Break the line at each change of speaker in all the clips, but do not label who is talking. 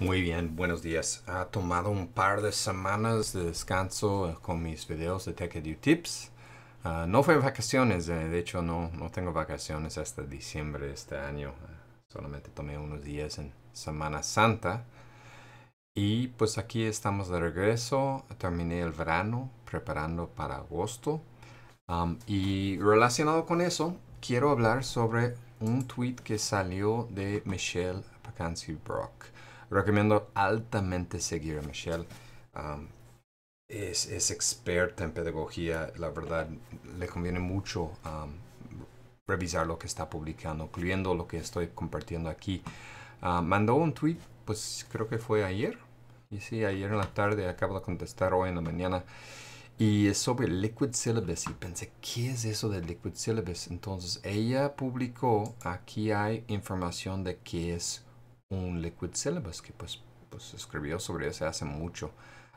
Muy bien, buenos días. Ha tomado un par de semanas de descanso eh, con mis videos de Tech Tips. Ah, no fue vacaciones, eh, de hecho no, no tengo vacaciones hasta diciembre de este año. Ah, solamente tomé unos días en Semana Santa. Y pues aquí estamos de regreso. Terminé el verano preparando para agosto. y relacionado con eso, quiero hablar sobre un tweet que salió de Michelle Pacansi Brock. Recomiendo altamente seguir a Michelle. es, experta en pedagogía, la verdad le conviene mucho revisar lo que está publicando, incluyendo lo que estoy compartiendo aquí. Ah, mandó un tweet, pues creo que fue ayer, y sí, ayer en la tarde, acabo de contestar hoy en la mañana, y es sobre liquid syllabus, y pensé, ¿qué es eso de liquid syllabus? Entonces, ella publicó, aquí hay información de qué es un Liquid Syllabus que pues, pues escribió sobre eso hace mucho.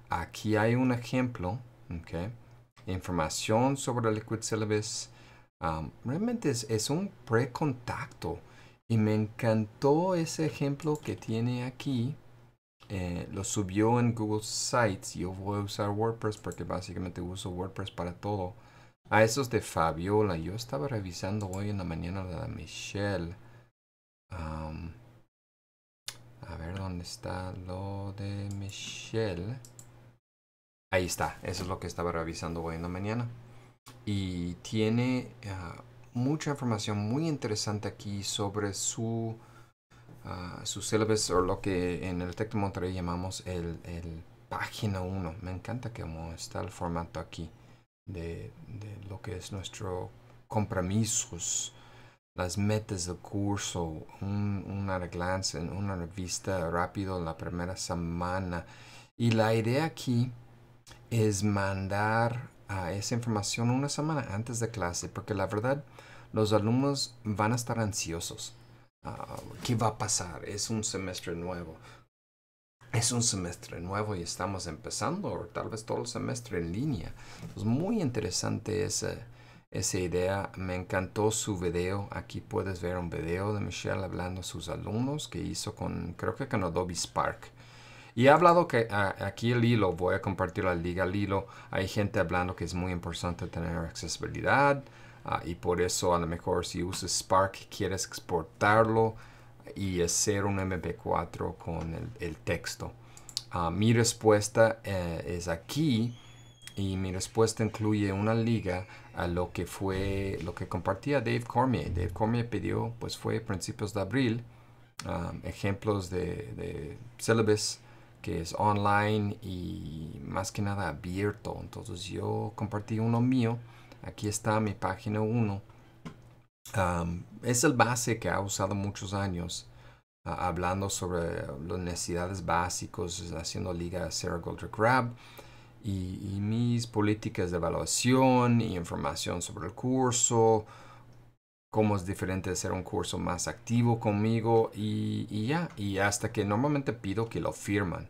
Aquí hay un ejemplo, que información sobre Liquid Syllabus. Um, realmente es, un un contacto y me encantó ese ejemplo que tiene aquí. Eh, lo subió en Google Sites. Yo voy a usar WordPress porque básicamente uso WordPress para todo. A esos de Fabiola. Yo estaba revisando hoy en la mañana la de Michelle. Um, a ver dónde está lo de Michelle. Ahí está, eso es lo que estaba revisando hoy en la mañana. Y tiene ah, mucha información muy interesante aquí sobre su, uh, su syllabus o lo que en el Tec de llamamos el, el página 1. Me encanta cómo está el formato aquí de, de lo que es nuestro compromisos las metas del curso, un, una reglance en una revista rápido la primera semana. Y la idea aquí es mandar ah, esa información una semana antes de clase, porque la verdad los alumnos van a estar ansiosos. Ah, ¿Qué va a pasar? Es un semestre nuevo. Es un semestre nuevo y estamos empezando, o tal vez todo el semestre en línea. Es muy interesante ese esa idea. Me encantó su video. Aquí puedes ver un video de Michelle hablando a sus alumnos que hizo con, creo que con Adobe Spark. Y ha hablado que ah, aquí el hilo, voy a compartir la liga al hilo. Hay gente hablando que es muy importante tener accesibilidad ah, y por eso a lo mejor si usas Spark quieres exportarlo y hacer un MP4 con el, texto. Ah, mi respuesta eh, es aquí y mi respuesta incluye una liga a lo que fue lo que compartía Dave Cormier. Dave Cormier pidió, pues fue principios de abril, um, ejemplos de, de syllabus que es online y más que nada abierto. Entonces yo compartí uno mío. Aquí está mi página 1. Um, es el base que ha usado muchos años uh, hablando sobre las necesidades básicas, haciendo liga a Sarah Goldrick rabb y, mis políticas de evaluación y información sobre el curso, cómo es diferente ser un curso más activo conmigo y, ya, y hasta que normalmente pido que lo firman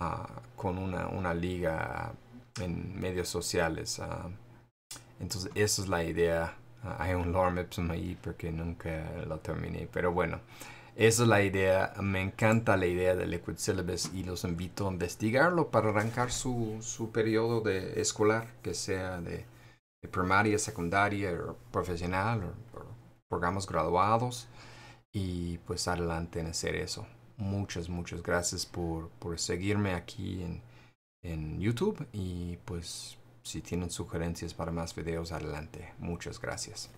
ah, con una, liga en medios sociales. Ah. entonces esa es la idea. Ah, hay un lorem ipsum ahí porque nunca lo terminé, pero bueno. Esa es la idea, me encanta la idea de Liquid Syllabus y los invito a investigarlo para arrancar su, su periodo de escolar, que sea de, primaria, secundaria, profesional, o, programas graduados, y pues adelante en hacer eso. Muchas, muchas gracias por, por seguirme aquí en, en YouTube y pues si tienen sugerencias para más videos, adelante. Muchas gracias.